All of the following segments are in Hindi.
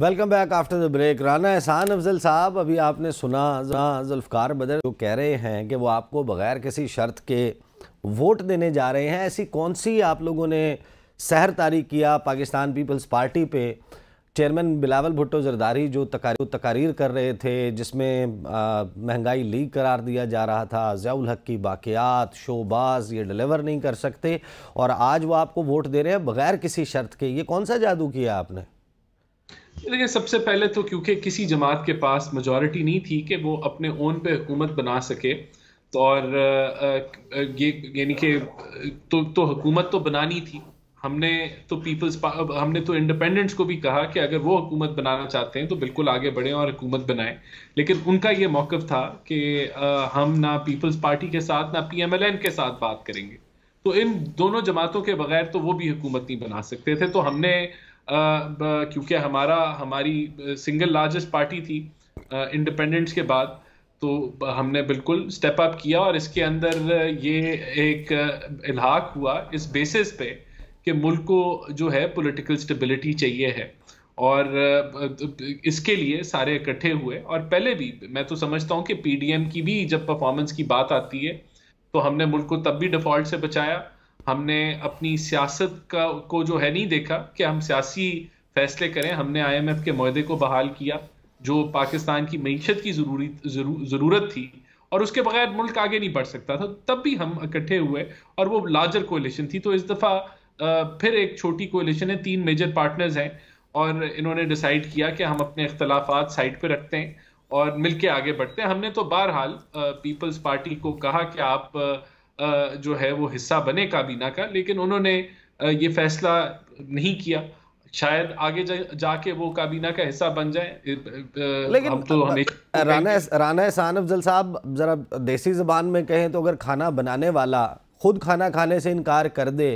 Welcome back after the break Rana Ehsan Afzal साहब अभी आपने सुना जुल्फ़ार बदर जो कह रहे हैं कि वो आपको बग़ैर किसी शर्त के वोट देने जा रहे हैं ऐसी कौन सी आप लोगों ने सहर तारी किया पाकिस्तान पीपल्स पार्टी पे चेयरमैन बिलावल भुट्टो जरदारी जो तकारी तकारीर कर रहे थे जिसमें महंगाई लीक करार दिया जा रहा था ज़ियाउल हक की बाक़ियात शोबाज ये डिलीवर नहीं कर सकते और आज वो आपको वोट दे रहे हैं बग़ैर किसी शर्त के ये कौन सा जादू किया आपने देखिए सबसे पहले तो क्योंकि किसी जमात के पास मेजॉरिटी नहीं थी कि वो अपने ओन पे हुकूमत बना सके तो और ये यानी कि तो तो हुकूमत तो बनानी थी हमने तो पीपल्स हमने तो इंडिपेंडेंट्स को भी कहा कि अगर वो हुकूमत बनाना चाहते हैं तो बिल्कुल आगे बढ़ें और हुकूमत बनाएं लेकिन उनका ये मौक़ था कि हम ना पीपल्स पार्टी के साथ ना पीएमएलएन के साथ बात करेंगे तो इन दोनों जमातों के बगैर तो वो भी हुकूमत नहीं बना सकते थे तो हमने क्योंकि हमारा हमारी सिंगल लार्जेस्ट पार्टी थी इंडिपेंडेंस के बाद तो हमने बिल्कुल स्टेप अप किया और इसके अंदर ये एक इलाहाक हुआ इस बेसिस पे कि मुल्क को जो है पॉलिटिकल स्टेबिलिटी चाहिए है और इसके लिए सारे इकट्ठे हुए और पहले भी मैं तो समझता हूँ कि पीडीएम की भी जब परफॉर्मेंस की बात आती है तो हमने मुल्क को तब भी डिफॉल्ट से बचाया हमने अपनी सियासत का को जो है नहीं देखा कि हम सियासी फैसले करें हमने आईएमएफ के महदे को बहाल किया जो पाकिस्तान की मीशत की ज़रूरी ज़रूरत थी और उसके बगैर मुल्क आगे नहीं बढ़ सकता था तब भी हम इकट्ठे हुए और वो लार्जर कोलेशन थी तो इस दफ़ा फिर एक छोटी कोलेशन है तीन मेजर पार्टनर्स हैं और इन्होंने डिसाइड किया कि हम अपने अख्तलाफा साइड पर रखते हैं और मिल के आगे बढ़ते हैं हमने तो बहरहाल पीपल्स पार्टी को कहा कि आप जो है वो हिस्सा बने काबीना का लेकिन उन्होंने ये फैसला नहीं किया शायद आगे जा, वो काबीना का हिस्सा बन जाए लेकिन हम तो राना राना एहसान साहब ज़रा देसी ज़बान में कहें तो अगर खाना बनाने वाला खुद खाना खाने से इनकार कर दे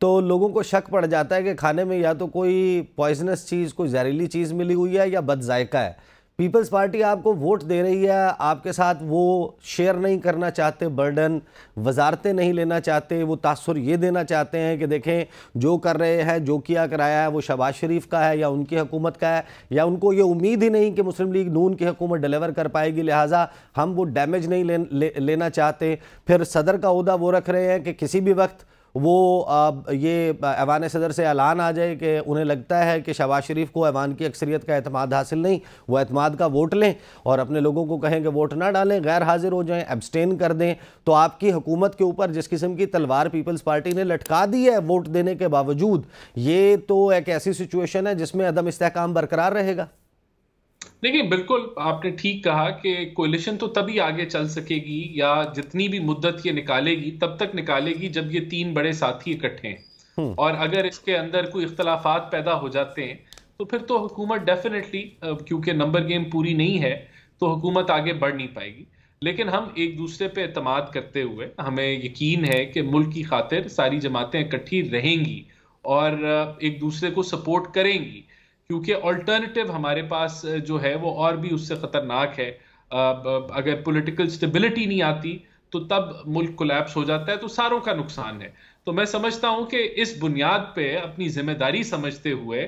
तो लोगों को शक पड़ जाता है कि खाने में या तो कोई पॉइजनस चीज़ कोई जहरीली चीज़ मिली हुई है या बदजायका है पीपल्स पार्टी आपको वोट दे रही है आपके साथ वो शेयर नहीं करना चाहते बर्डन वजारतें नहीं लेना चाहते वो तासर ये देना चाहते हैं कि देखें जो कर रहे हैं जो किया कराया है वो शबाज शरीफ का है या उनकी हुकूमत का है या उनको ये उम्मीद ही नहीं कि मुस्लिम लीग नून की हुकूमत डिलीवर कर पाएगी लिहाजा हम वो डैमेज नहीं ले, ले, लेना चाहते फिर सदर का अहदा वो रख रहे हैं कि किसी भी वक्त वो ये ऐवान सदर से ऐलान आ जाए कि उन्हें लगता है कि शहबाज शरीफ को ऐवान की अक्सरीत का अतमाद हासिल नहीं वो अतमाद का वोट लें और अपने लोगों को कहें कि वोट ना डालें गैर हाजिर हो जाएं एब्सटेन कर दें तो आपकी हुकूमत के ऊपर जिस किस्म की तलवार पीपल्स पार्टी ने लटका दी है वोट देने के बावजूद ये तो एक ऐसी सिचुएशन है जिसमें अदम इसकाम बरकरार रहेगा देखिए बिल्कुल आपने ठीक कहा कि कोलिशन तो तभी आगे चल सकेगी या जितनी भी मुद्दत ये निकालेगी तब तक निकालेगी जब ये तीन बड़े साथी इकट्ठे हैं हम्म। और अगर इसके अंदर कोई इख्तलाफात पैदा हो जाते हैं तो फिर तो हुकूमत डेफिनेटली क्योंकि नंबर गेम पूरी नहीं है तो हुकूमत आगे बढ़ नहीं पाएगी लेकिन हम एक दूसरे पे अतमाद करते हुए हमें यकीन है कि मुल्क की खातिर सारी जमातें इकट्ठी रहेंगी और एक दूसरे को सपोर्ट करेंगी क्योंकि ऑल्टरनेटिव हमारे पास जो है वो और भी उससे ख़तरनाक है अगर पॉलिटिकल स्टेबिलिटी नहीं आती तो तब मुल्क कोलैप्स हो जाता है तो सारों का नुकसान है तो मैं समझता हूं कि इस बुनियाद पे अपनी जिम्मेदारी समझते हुए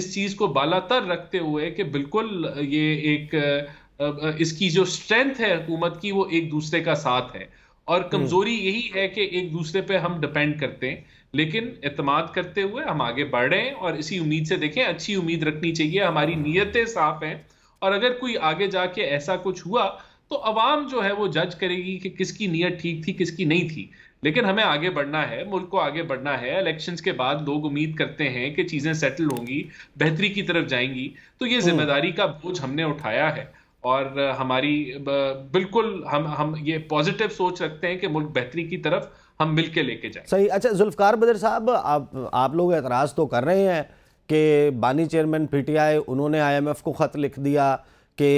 इस चीज़ को बालातर रखते हुए कि बिल्कुल ये एक इसकी जो स्ट्रेंथ है हुकूमत की वो एक दूसरे का साथ है और हम्म। कमजोरी यही है कि एक दूसरे पे हम डिपेंड करते हैं लेकिन एतमाद करते हुए हम आगे हैं और इसी उम्मीद से देखें अच्छी उम्मीद रखनी चाहिए हमारी नीयतें साफ हैं और अगर कोई आगे जाके ऐसा कुछ हुआ तो अवाम जो है वो जज करेगी कि किसकी नीयत ठीक थी किसकी नहीं थी लेकिन हमें आगे बढ़ना है मुल्क को आगे बढ़ना है इलेक्शन के बाद लोग उम्मीद करते हैं कि चीज़ें सेटल होंगी बेहतरी की तरफ जाएंगी तो ये हम्म। जिम्मेदारी का बोझ हमने उठाया है और हमारी बिल्कुल हम हम ये पॉजिटिव सोच रखते हैं कि मुल्क बेहतरी की तरफ हम मिल के लेके जाए सही अच्छा जुल्फकार बदर साहब आप आप लोग एतराज़ तो कर रहे हैं कि बानी चेयरमैन पीटीआई उन्होंने आईएमएफ को ख़त लिख दिया कि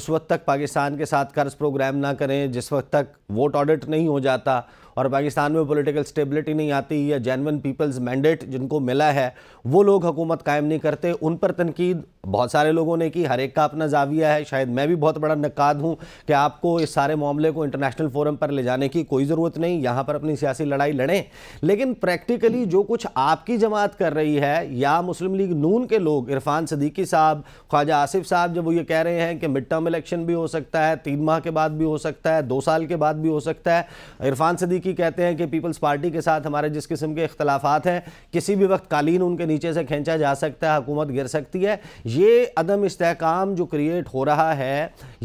उस वक्त तक पाकिस्तान के साथ कर्ज प्रोग्राम ना करें जिस वक्त तक वोट ऑडिट नहीं हो जाता और पाकिस्तान में पॉलिटिकल स्टेबिलिटी नहीं आती या जैनवन पीपल्स मैंडेट जिनको मिला है वो लोग हुकूमत कायम नहीं करते उन पर तनकीद बहुत सारे लोगों ने की हर एक का अपना जाविया है शायद मैं भी बहुत बड़ा नकाद हूँ कि आपको इस सारे मामले को इंटरनेशनल फोरम पर ले जाने की कोई ज़रूरत नहीं यहाँ पर अपनी सियासी लड़ाई लड़ें लेकिन प्रैक्टिकली जो कुछ आपकी जमात कर रही है या मुस्लिम लीग नून के लोग इरफान सदीकी साहब ख्वाजा आसिफ साहब जब वो ये कह रहे हैं कि मिड टर्म इलेक्शन भी हो सकता है तीन माह के बाद भी हो सकता है दो साल के बाद भी हो सकता है इरफान सदीकी की कहते हैं कि पीपल्स पार्टी के साथ हमारे जिस किस्म के अख्तलाफात हैं किसी भी वक्त कालीन उनके नीचे से खींचा जा सकता है हुकूमत गिर सकती है ये अदम इसकाम जो क्रिएट हो रहा है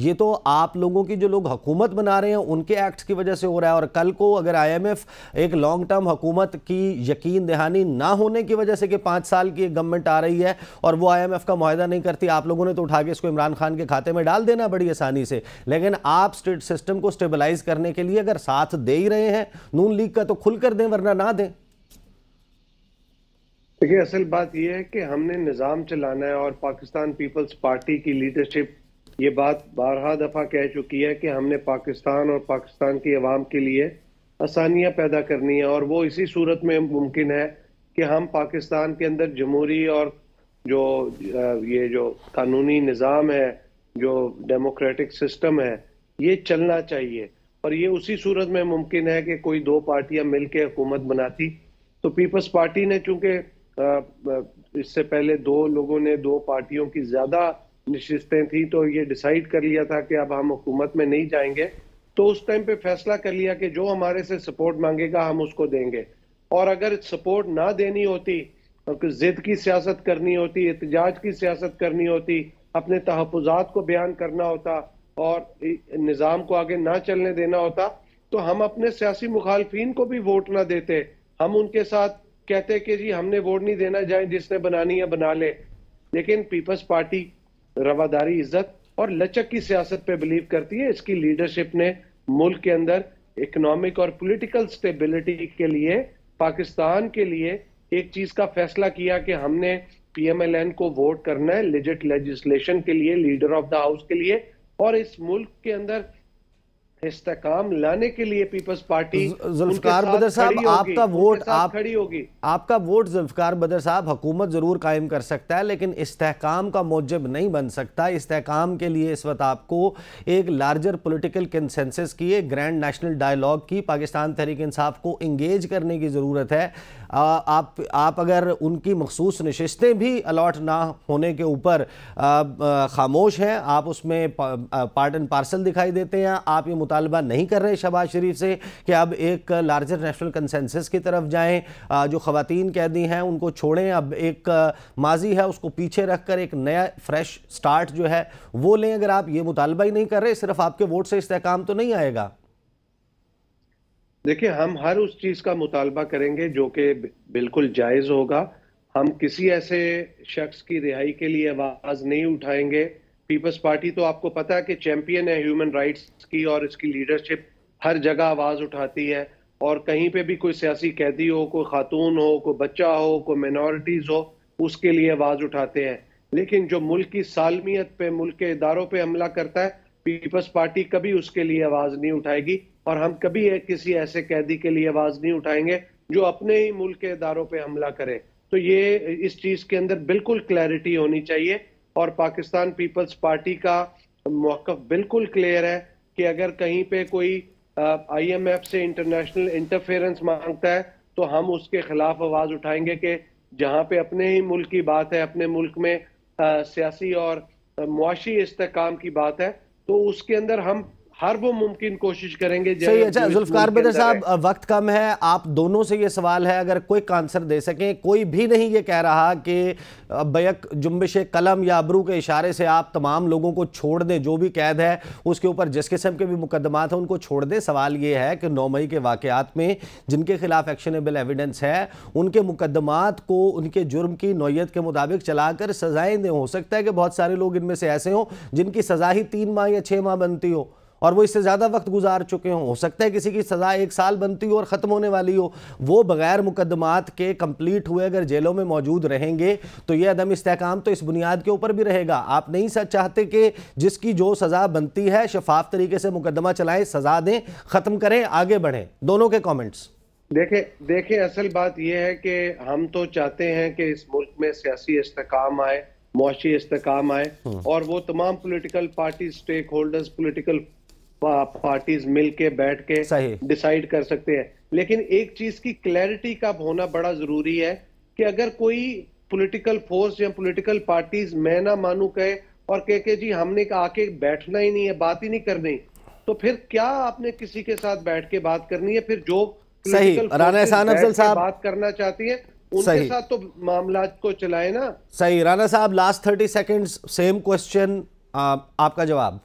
ये तो आप लोगों की जो लोग हुकूमत बना रहे हैं उनके एक्ट्स की वजह से हो रहा है और कल को अगर आई एम एफ एक लॉन्ग टर्म हुकूमत की यकीन दहानी ना होने की वजह से कि पाँच साल की गवर्नमेंट आ रही है और वो आई एम एफ का माहदा नहीं करती आप लोगों ने तो उठा के इसको इमरान खान के खाते में डाल देना बड़ी आसानी से लेकिन आप स्टेट सिस्टम को स्टेबलाइज करने के लिए अगर साथ दे ही रहे हैं नून लीग का तो खुलकर दें वरना ना दें देखिए असल बात यह है कि हमने निज़ाम चलाना है और पाकिस्तान पीपल्स पार्टी की लीडरशिप ये बात बारह दफ़ा कह चुकी है कि हमने पाकिस्तान और पाकिस्तान की आवाम के लिए आसानियां पैदा करनी है और वो इसी सूरत में मुमकिन है कि हम पाकिस्तान के अंदर जमहूरी और जो ये जो कानूनी निज़ाम है जो डेमोक्रेटिक सिस्टम है ये चलना चाहिए और ये उसी सूरत में मुमकिन है कि कोई दो पार्टियां मिलकर हुकूमत बनाती तो पीपल्स पार्टी ने चूंकि इससे पहले दो लोगों ने दो पार्टियों की ज्यादा नशस्तें थी तो ये डिसाइड कर लिया था कि अब हम हुकूमत में नहीं जाएंगे तो उस टाइम पे फैसला कर लिया कि जो हमारे से सपोर्ट मांगेगा हम उसको देंगे और अगर सपोर्ट ना देनी होती जिद की सियासत करनी होती एहतजाज की सियासत करनी होती अपने तहफात को बयान करना होता और निज़ाम को आगे ना चलने देना होता तो हम अपने सियासी मुखालफन को भी वोट ना देते हम उनके साथ कहते कि जी हमने वोट नहीं देना चाहे जिसने बनानी है बना ले लेकिन पीपल्स पार्टी रवादारी इज्जत और लचक की सियासत पे बिलीव करती है इसकी लीडरशिप ने मुल्क के अंदर इकोनॉमिक और पॉलिटिकल स्टेबिलिटी के लिए पाकिस्तान के लिए एक चीज का फैसला किया कि हमने पीएमएलएन को वोट करना है लिजिट लेजिस्लेशन के लिए लीडर ऑफ द हाउस के लिए और इस मुल्क के अंदर इस्तेकाम लाने के लिए पीपल्स पार्टी जुल्फकार बदर साहब आपका वोट आप खड़ी होगी आपका वोट जुल्फकार बदर साहब हुकूमत जरूर कायम कर सकता है लेकिन इस्तेकाम का मौजब नहीं बन सकता इस्तेकाम के लिए इस वक्त आपको एक लार्जर पॉलिटिकल कंसेंसस की एक ग्रैंड नेशनल डायलॉग की पाकिस्तान तहरीक इंसाफ को इंगेज करने की ज़रूरत है आप आप अगर उनकी मखसूस नशस्तें भी अलॉट ना होने के ऊपर खामोश हैं आप उसमें पार्ट एंड पार्सल दिखाई देते हैं आप ये मुतालबा नहीं कर रहे शहबाज शरीफ से कि अब एक लार्जर नेशनल कंसेंसस की तरफ जाएँ जो ख़वान कैदी हैं उनको छोड़ें अब एक माजी है उसको पीछे रख कर एक नया फ्रेश स्टार्ट जो है वो लें अगर आप ये मुतालबा ही नहीं कर रहे सिर्फ आपके वोट से इस्तेकाम तो नहीं आएगा देखिए हम हर उस चीज़ का मुतालबा करेंगे जो कि बिल्कुल जायज़ होगा हम किसी ऐसे शख्स की रिहाई के लिए आवाज़ नहीं उठाएंगे पीपल्स पार्टी तो आपको पता है कि चैंपियन है ह्यूमन राइट्स की और इसकी लीडरशिप हर जगह आवाज़ उठाती है और कहीं पे भी कोई सियासी कैदी हो कोई खातून हो कोई बच्चा हो कोई मिनोरिटीज हो उसके लिए आवाज़ उठाते हैं लेकिन जो मुल्क की सालमियत पे मुल्क के इदारों पे हमला करता है पीपल्स पार्टी कभी उसके लिए आवाज़ नहीं उठाएगी और हम कभी किसी ऐसे कैदी के लिए आवाज़ नहीं उठाएंगे जो अपने ही मुल्क के इदारों पर हमला करे तो ये इस चीज़ के अंदर बिल्कुल क्लैरिटी होनी चाहिए और पाकिस्तान पीपल्स पार्टी का मौकफ़ बिल्कुल क्लियर है कि अगर कहीं पे कोई आईएमएफ से इंटरनेशनल इंटरफेरेंस मांगता है तो हम उसके खिलाफ आवाज़ उठाएंगे कि जहाँ पे अपने ही मुल्क की बात है अपने मुल्क में सियासी और मुआशी इस्तेकाम की बात है तो उसके अंदर हम हर वो मुमकिन कोशिश करेंगे सही अच्छा जुल्फकार साहब वक्त कम है आप दोनों से ये सवाल है अगर कोई आंसर दे सकें कोई भी नहीं ये कह रहा कि बैक जुम्बिश कलम या अबरू के इशारे से आप तमाम लोगों को छोड़ दें जो भी कैद है उसके ऊपर जिस किस्म के भी मुकदमात हैं उनको छोड़ दें सवाल ये है कि नौ मई के वाकत में जिनके खिलाफ एक्शनेबल एविडेंस है उनके मुकदमात को उनके जुर्म की नोयत के मुताबिक चलाकर सजाएं दें हो सकता है कि बहुत सारे लोग इनमें से ऐसे हों जिनकी सज़ा ही तीन माह या छः माह बनती हो और वो इससे ज़्यादा वक्त गुजार चुके हों हो सकता है किसी की सज़ा एक साल बनती हो और ख़त्म होने वाली हो वो बग़ैर मुकदमात के कंप्लीट हुए अगर जेलों में मौजूद रहेंगे तो ये अदम इसकाम तो इस बुनियाद के ऊपर भी रहेगा आप नहीं सच चाहते कि जिसकी जो सज़ा बनती है शफाफ तरीके से मुकदमा चलाएं सज़ा दें ख़त्म करें आगे बढ़ें दोनों के कॉमेंट्स देखे देखे असल बात यह है कि हम तो चाहते हैं कि इस मुल्क में सियासी इस्तेकाम आए मुआशी इस्तेकाम आए हम्म। और वो तमाम political party stakeholders political parties मिल के बैठ के डिसाइड कर सकते हैं लेकिन एक चीज की क्लैरिटी का होना बड़ा जरूरी है कि अगर कोई पॉलिटिकल फोर्स या पॉलिटिकल पार्टीज मैं ना मानू कहे और कह के जी हमने आके बैठना ही नहीं है बात ही नहीं करनी तो फिर क्या आपने किसी के साथ बैठ के बात करनी है फिर जो सही राना साहब बात करना चाहती है उनके साथ तो मामला को चलाए ना सही राना साहब last thirty second same question आपका जवाब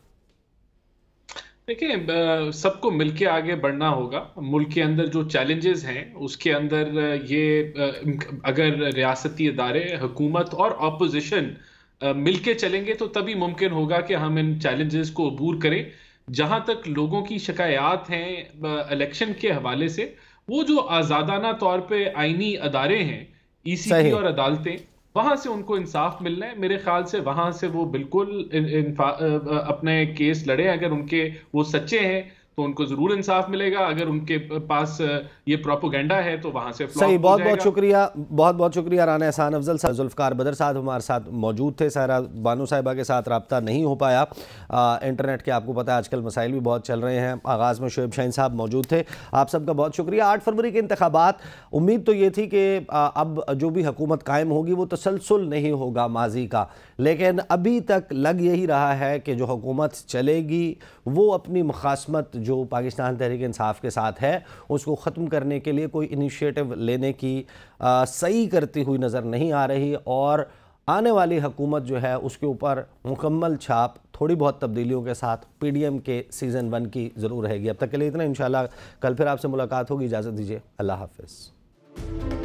देखिए सबको मिलके आगे बढ़ना होगा मुल्क के अंदर जो चैलेंजेस हैं उसके अंदर ये अगर रियासती इदारे हुकूमत और अपोजिशन मिलके चलेंगे तो तभी मुमकिन होगा कि हम इन चैलेंजेस को अबूर करें जहां तक लोगों की शिकायात हैं इलेक्शन के हवाले से वो जो आज़ादाना तौर पे आइनी अदारे हैं ईसीपी e और अदालतें वहां से उनको इंसाफ मिलना है मेरे ख्याल से वहां से वो बिल्कुल इन, इन, अपने केस लड़े अगर उनके वो सच्चे हैं तो उनको जरूर इंसाफ मिलेगा अगर उनके पास ये प्रोपोगेंडा है तो वहां से सही बहुत बहुत शुक्रिया बहुत बहुत शुक्रिया राना एहसान अफजल साहब जुल्फकार बदर साहब हमारे साथ मौजूद थे सहरा बानो साहिबा के साथ रबता नहीं हो पाया आ, इंटरनेट के आपको पता है आजकल मसाइल भी बहुत चल रहे हैं आगाज़ में शुएब शाहन साहब मौजूद थे आप सबका बहुत शुक्रिया आठ फरवरी के इंतबात उम्मीद तो ये थी कि अब जो भी हुकूमत कायम होगी वो तसलसल नहीं होगा माजी का लेकिन अभी तक लग यही रहा है कि जो हुकूमत चलेगी वो अपनी मुखासमत जो पाकिस्तान तहरीक इंसाफ के साथ है उसको ख़त्म करने के लिए कोई इनिशिएटिव लेने की आ, सही करती हुई नज़र नहीं आ रही और आने वाली हुकूमत जो है उसके ऊपर मुकम्मल छाप थोड़ी बहुत तब्दीलियों के साथ पीडीएम के सीज़न वन की ज़रूर रहेगी अब तक के लिए इतना इन कल फिर आपसे मुलाकात होगी इजाज़त दीजिए अल्लाह हाफिज़